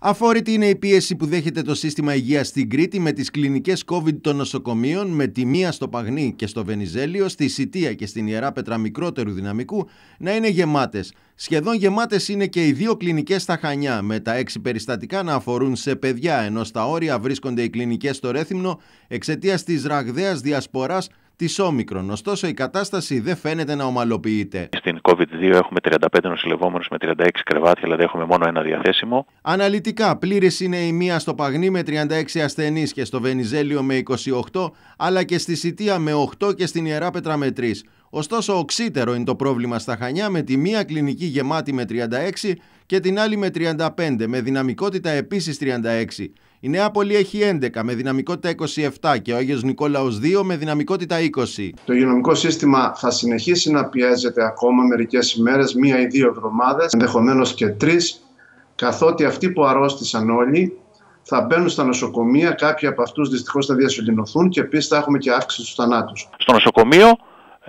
Αφόρητη είναι η πίεση που δέχεται το σύστημα υγείας στην Κρήτη με τις κλινικές COVID των νοσοκομείων, με τη μία στο Παγνί και στο Βενιζέλιο, στη Σιτία και στην Ιερά Πέτρα μικρότερου δυναμικού να είναι γεμάτες. Σχεδόν γεμάτες είναι και οι δύο κλινικές στα Χανιά, με τα έξι περιστατικά να αφορούν σε παιδιά, ενώ στα όρια βρίσκονται οι κλινικές στο Ρέθυμνο εξαιτίας της ραγδαίας διασποράς της όμικρον. Ωστόσο, η κατάσταση δεν φαίνεται να ομαλοποιείται. Στην COVID-2 έχουμε 35 νοσηλευόμενους με 36 κρεβάτια, δηλαδή έχουμε μόνο ένα διαθέσιμο. Αναλυτικά, πλήρε είναι η μία στο Παγνί με 36 ασθενείς και στο Βενιζέλιο με 28, αλλά και στη Σιτία με 8 και στην Ιερά 3. Ωστόσο, οξύτερο είναι το πρόβλημα στα Χανιά με τη μία κλινική γεμάτη με 36 και την άλλη με 35, με δυναμικότητα επίσης 36. Η νέα Πολύ έχει 11 με δυναμικότητα 27 και ο Άγιος Νικόλαος 2 με δυναμικότητα 20. Το υγειονομικό σύστημα θα συνεχίσει να πιέζεται ακόμα μερικές ημέρες, μία ή δύο εβδομάδες, ενδεχομένως και τρεις, καθότι αυτοί που αρρώστησαν όλοι θα μπαίνουν στα νοσοκομεία, κάποιοι από αυτούς, δυστυχώς θα διασωληνωθούν και επίσης θα έχουμε και αύξηση του θανάτους. Στο νοσοκομείο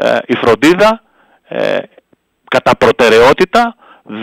ε, η φροντίδα ε, κατά προτεραιότητα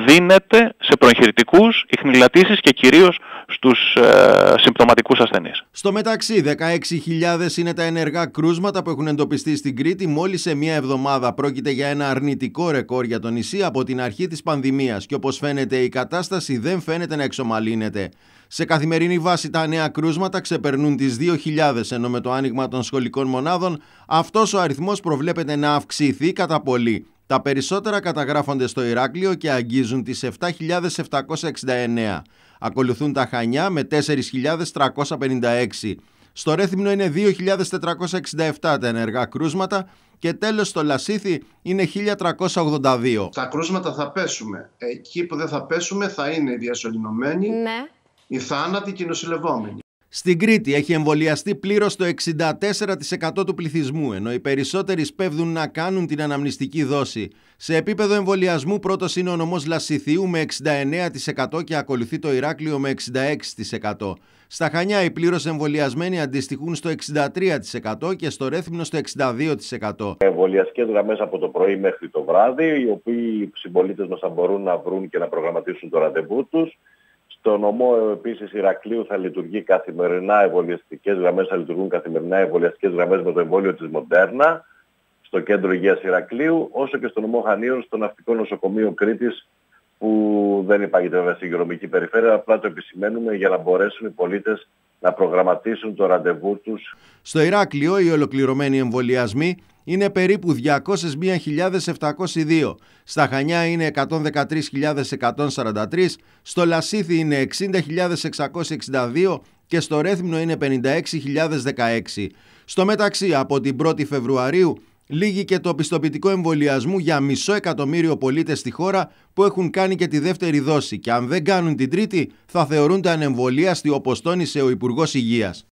δίνεται σε προεγχειρητικούς, ιχνηλατήσεις και κυρίως στους ε, συμπτωματικούς ασθενείς. Στο μεταξύ, 16.000 είναι τα ενεργά κρούσματα που έχουν εντοπιστεί στην Κρήτη μόλις σε μία εβδομάδα. Πρόκειται για ένα αρνητικό ρεκόρ για το νησί από την αρχή της πανδημίας και όπως φαίνεται η κατάσταση δεν φαίνεται να εξομαλύνεται. Σε καθημερινή βάση τα νέα κρούσματα ξεπερνούν τις 2.000 ενώ με το άνοιγμα των σχολικών μονάδων αυτός ο αριθμός προβλέπεται να αυξηθεί κατά πολύ. Τα περισσότερα καταγράφονται στο Ηράκλειο και αγγίζουν τις 7.769. Ακολουθούν τα Χανιά με 4.356. Στο Ρέθυμνο είναι 2.467 τα ενεργά κρούσματα και τέλος στο Λασίθι είναι 1.382. Τα κρούσματα θα πέσουμε. Εκεί που δεν θα πέσουμε θα είναι οι διασωληνωμένοι, ναι. οι θάνατοι και οι νοσηλευόμενοι. Στην Κρήτη έχει εμβολιαστεί πλήρως το 64% του πληθυσμού, ενώ οι περισσότεροι σπέβδουν να κάνουν την αναμνηστική δόση. Σε επίπεδο εμβολιασμού πρώτος είναι ο νομός Λασιθίου με 69% και ακολουθεί το Ηράκλειο με 66%. Στα Χανιά οι πλήρως εμβολιασμένοι αντιστοιχούν στο 63% και στο Ρέθυμνο στο 62%. Εμβολιαστικές γραμμές από το πρωί μέχρι το βράδυ, οι οποίοι οι συμπολίτες μας θα μπορούν να βρουν και να προγραμματίσουν το ραντεβού τους. Στο νομό επίσης Ηρακλείου θα λειτουργεί καθημερινά εμβολιαστικές γραμμές, θα λειτουργούν καθημερινά εμβολιαστικές γραμμές με το εμβόλιο της Μοντέρνα στο κέντρο υγείας Ηρακλείου, όσο και στο νομό Χανίων στο ναυτικό νοσοκομείο Κρήτης που δεν υπάρχει βέβαια στην υγειονομική περιφέρεια, απλά το επισημαίνουμε για να μπορέσουν οι πολίτες να προγραμματίσουν το ραντεβού τους. Στο Ηράκλειο οι ολοκληρωμένοι εμβολιασμοί είναι περίπου 201.702, στα Χανιά είναι 113.143, στο Λασίθι είναι 60.662 και στο Ρέθμνο είναι 56.016. Στο μεταξύ, από την 1η Φεβρουαρίου λύγει και το πιστοποιητικό εμβολιασμού για μισό εκατομμύριο πολίτες στη χώρα που έχουν κάνει και τη δεύτερη δόση και αν δεν κάνουν την τρίτη θα θεωρούνται ανεμβολίαστοι όπως τόνισε ο Υπουργός Υγείας.